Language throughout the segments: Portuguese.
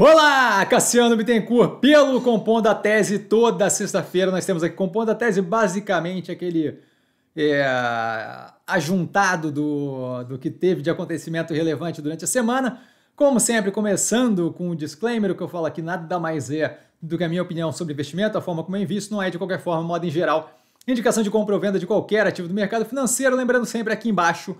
Olá, Cassiano Bittencourt, pelo Compondo a Tese. Toda sexta-feira nós temos aqui Compondo a Tese, basicamente aquele é, ajuntado do, do que teve de acontecimento relevante durante a semana. Como sempre, começando com o um disclaimer, o que eu falo aqui nada mais é do que a minha opinião sobre investimento, a forma como eu invisto, não é de qualquer forma, moda em geral, indicação de compra ou venda de qualquer ativo do mercado financeiro. Lembrando sempre aqui embaixo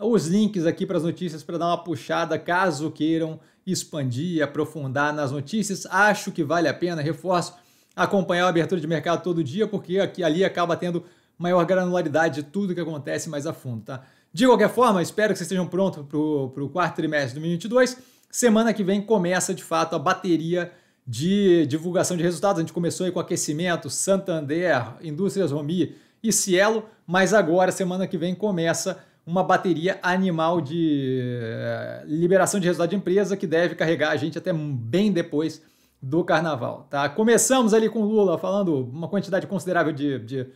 os links aqui para as notícias para dar uma puxada caso queiram expandir, aprofundar nas notícias. Acho que vale a pena, reforço, acompanhar a abertura de mercado todo dia, porque aqui ali acaba tendo maior granularidade de tudo que acontece mais a fundo, tá? De qualquer forma, espero que vocês estejam prontos para o quarto trimestre de 2022. Semana que vem começa, de fato, a bateria de divulgação de resultados. A gente começou aí com aquecimento, Santander, Indústrias Romi e Cielo, mas agora, semana que vem, começa uma bateria animal de eh, liberação de resultado de empresa que deve carregar a gente até bem depois do carnaval. Tá? Começamos ali com o Lula falando uma quantidade considerável de, de,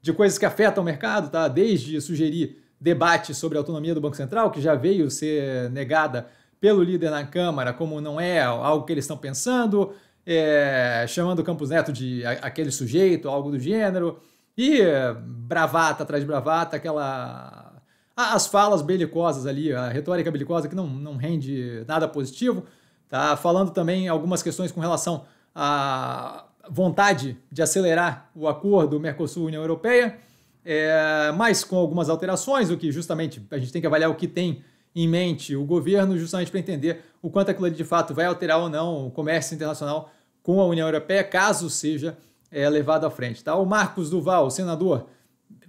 de coisas que afetam o mercado, tá? desde sugerir debate sobre a autonomia do Banco Central, que já veio ser negada pelo líder na Câmara, como não é algo que eles estão pensando, é, chamando o Campos Neto de aquele sujeito, algo do gênero, e bravata atrás de bravata, aquela ah, as falas belicosas ali, a retórica belicosa que não, não rende nada positivo, tá falando também algumas questões com relação à vontade de acelerar o acordo Mercosul-União Europeia, é, mas com algumas alterações, o que justamente a gente tem que avaliar o que tem em mente o governo, justamente para entender o quanto aquilo de fato vai alterar ou não o comércio internacional com a União Europeia, caso seja é, levado à frente. Tá? O Marcos Duval, senador,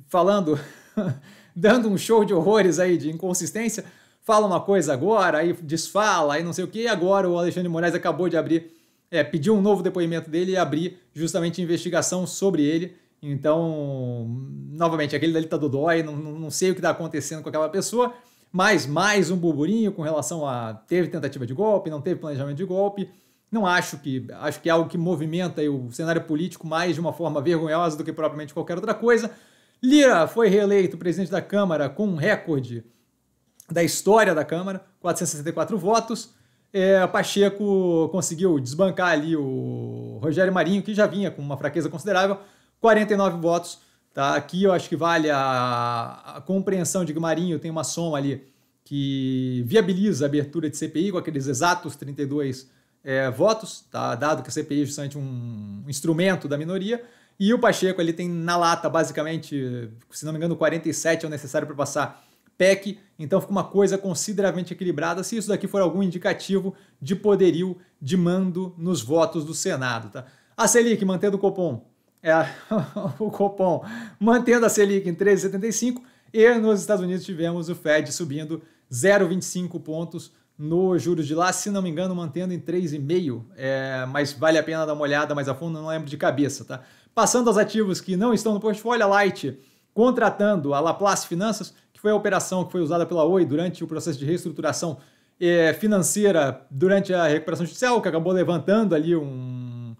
falando dando um show de horrores aí, de inconsistência, fala uma coisa agora, aí desfala, aí não sei o que, e agora o Alexandre Moraes acabou de abrir, é, pediu um novo depoimento dele e abrir justamente investigação sobre ele. Então, novamente, aquele dali tá do dói, não, não sei o que está acontecendo com aquela pessoa, mas mais um burburinho com relação a teve tentativa de golpe, não teve planejamento de golpe. Não acho que. Acho que é algo que movimenta o cenário político mais de uma forma vergonhosa do que propriamente qualquer outra coisa. Lira foi reeleito presidente da Câmara com um recorde da história da Câmara, 464 votos. É, Pacheco conseguiu desbancar ali o Rogério Marinho, que já vinha com uma fraqueza considerável, 49 votos. Tá? Aqui eu acho que vale a, a compreensão de que Marinho tem uma soma ali que viabiliza a abertura de CPI com aqueles exatos 32 é, votos, tá? dado que a CPI é justamente um instrumento da minoria. E o Pacheco ele tem na lata, basicamente, se não me engano, 47 é o necessário para passar PEC, então fica uma coisa consideravelmente equilibrada, se isso daqui for algum indicativo de poderio de mando nos votos do Senado. Tá? A Selic mantendo o cupom é, o cupom mantendo a Selic em 13,75 e nos Estados Unidos tivemos o Fed subindo 0,25 pontos no juros de lá, se não me engano, mantendo em 3,5, é, mas vale a pena dar uma olhada mais a fundo, não lembro de cabeça, tá? Passando aos ativos que não estão no portfólio, a Light contratando a Laplace Finanças, que foi a operação que foi usada pela Oi durante o processo de reestruturação eh, financeira durante a recuperação judicial, que acabou levantando ali um.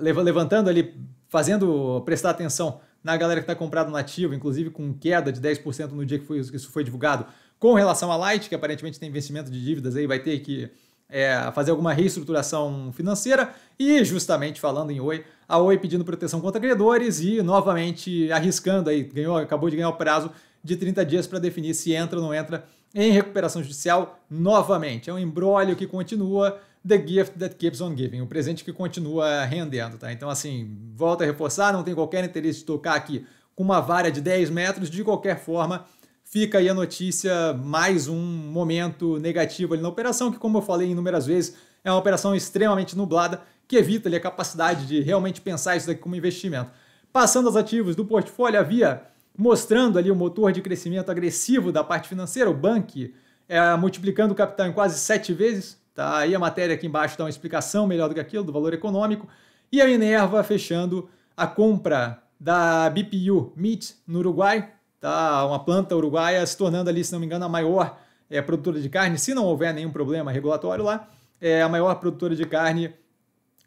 levantando ali, fazendo prestar atenção na galera que está comprado no ativo, inclusive com queda de 10% no dia que, foi, que isso foi divulgado, com relação à Light, que aparentemente tem vencimento de dívidas aí, vai ter que é, fazer alguma reestruturação financeira e justamente falando em Oi, a Oi pedindo proteção contra credores e novamente arriscando aí, ganhou, acabou de ganhar o prazo de 30 dias para definir se entra ou não entra em recuperação judicial novamente. É um embrólio que continua, the gift that keeps on giving, o presente que continua rendendo, tá? Então, assim, volta a reforçar, não tem qualquer interesse de tocar aqui com uma vara de 10 metros, de qualquer forma, fica aí a notícia, mais um momento negativo ali na operação, que como eu falei inúmeras vezes, é uma operação extremamente nublada, que evita ali, a capacidade de realmente pensar isso daqui como investimento. Passando aos ativos do portfólio, havia mostrando ali o motor de crescimento agressivo da parte financeira, o Bank é, multiplicando o capital em quase sete vezes, tá? Aí a matéria aqui embaixo dá uma explicação melhor do que aquilo, do valor econômico, e a Minerva fechando a compra da BPU MIT no Uruguai, tá? Uma planta uruguaia se tornando ali, se não me engano, a maior é, produtora de carne, se não houver nenhum problema regulatório lá, é a maior produtora de carne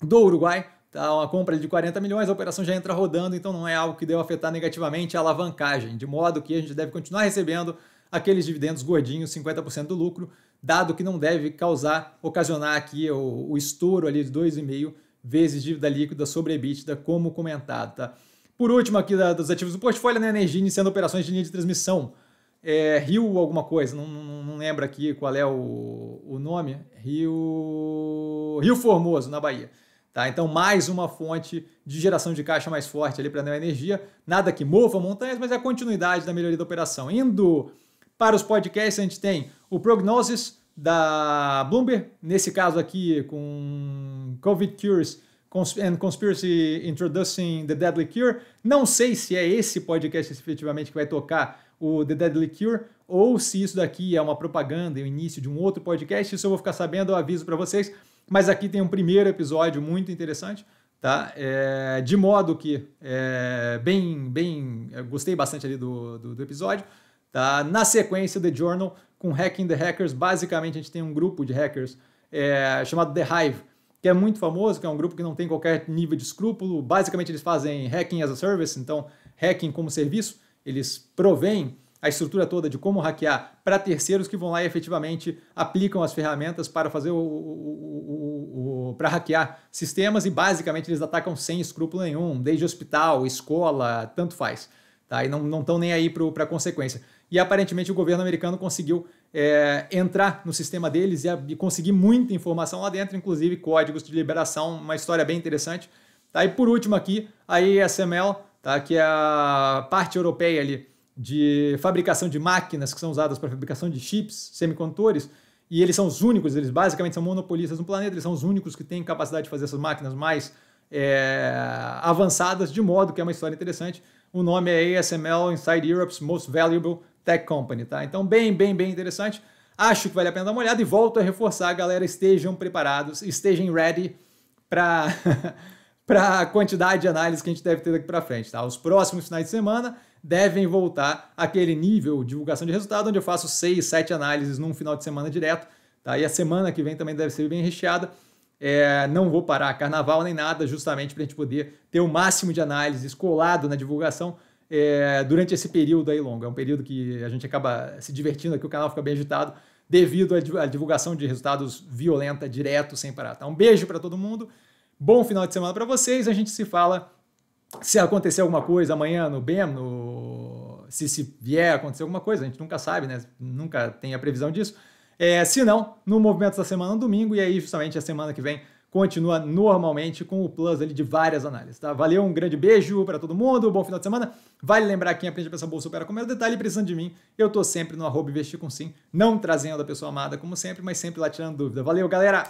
do Uruguai. Tá, uma compra de 40 milhões, a operação já entra rodando, então não é algo que deve afetar negativamente a alavancagem, de modo que a gente deve continuar recebendo aqueles dividendos gordinhos, 50% do lucro, dado que não deve causar, ocasionar aqui o, o estouro ali de 2,5 vezes dívida líquida sobre EBITDA, como comentado. Tá? Por último aqui da, dos ativos do portfólio, né, Energia iniciando operações de linha de transmissão. É, Rio alguma coisa, não, não, não lembro aqui qual é o, o nome. Rio, Rio Formoso, na Bahia. Tá? Então, mais uma fonte de geração de caixa mais forte ali para a Energia. Nada que mova montanhas, mas é a continuidade da melhoria da operação. Indo para os podcasts, a gente tem o Prognosis da Bloomberg, nesse caso aqui com Covid Cures Cons and Conspiracy Introducing the Deadly Cure. Não sei se é esse podcast efetivamente que vai tocar o The Deadly Cure ou se isso daqui é uma propaganda e o início de um outro podcast. Isso eu vou ficar sabendo, eu aviso para vocês. Mas aqui tem um primeiro episódio muito interessante, tá? É, de modo que é, bem, bem, gostei bastante ali do, do, do episódio. Tá? Na sequência, The Journal com Hacking the Hackers. Basicamente, a gente tem um grupo de hackers é, chamado The Hive que é muito famoso, que é um grupo que não tem qualquer nível de escrúpulo. Basicamente, eles fazem hacking as a service, então hacking como serviço. Eles provêm a estrutura toda de como hackear para terceiros que vão lá e efetivamente aplicam as ferramentas para fazer o, o, o, o para hackear sistemas e basicamente eles atacam sem escrúpulo nenhum, desde hospital, escola, tanto faz. Tá? E não estão nem aí para a consequência. E aparentemente o governo americano conseguiu é, entrar no sistema deles e, e, conseguir muita informação lá dentro, inclusive códigos de liberação, uma história bem interessante. Tá? E por último aqui, a ASML tá? que é a parte europeia ali de fabricação de máquinas que são usadas para fabricação de chips, semicondutores, e eles são os únicos, eles basicamente são monopolistas no planeta, eles são os únicos que têm capacidade de fazer essas máquinas mais é, avançadas, de modo que é uma história interessante. O nome é ASML Inside Europe's Most Valuable Tech Company, tá? Então, bem, bem, bem interessante. Acho que vale a pena dar uma olhada e volto a reforçar, galera, estejam preparados, estejam ready para para a quantidade de análise que a gente deve ter daqui para frente, tá? Os próximos finais de semana devem voltar aquele nível de divulgação de resultado onde eu faço seis, sete análises num final de semana direto, tá? E a semana que vem também deve ser bem recheada. É, não vou parar carnaval nem nada, justamente para a gente poder ter o máximo de análises colado na divulgação é, durante esse período aí longo. É um período que a gente acaba se divertindo aqui, o canal fica bem agitado devido à divulgação de resultados violenta, direto, sem parar. Tá? Um beijo para todo mundo, bom final de semana para vocês, a gente se fala se acontecer alguma coisa amanhã no BEM, no... Se, se vier acontecer alguma coisa, a gente nunca sabe, né? nunca tem a previsão disso. É, se não, no movimento da Semana no domingo, e aí justamente a semana que vem continua normalmente com o plus ali de várias análises, tá? Valeu, um grande beijo para todo mundo, bom final de semana. Vale lembrar quem aprende a pensar bolsa opera com o detalhe, precisando de mim, eu tô sempre no arroba investir com sim, não trazendo a pessoa amada como sempre, mas sempre lá tirando dúvida. Valeu, galera!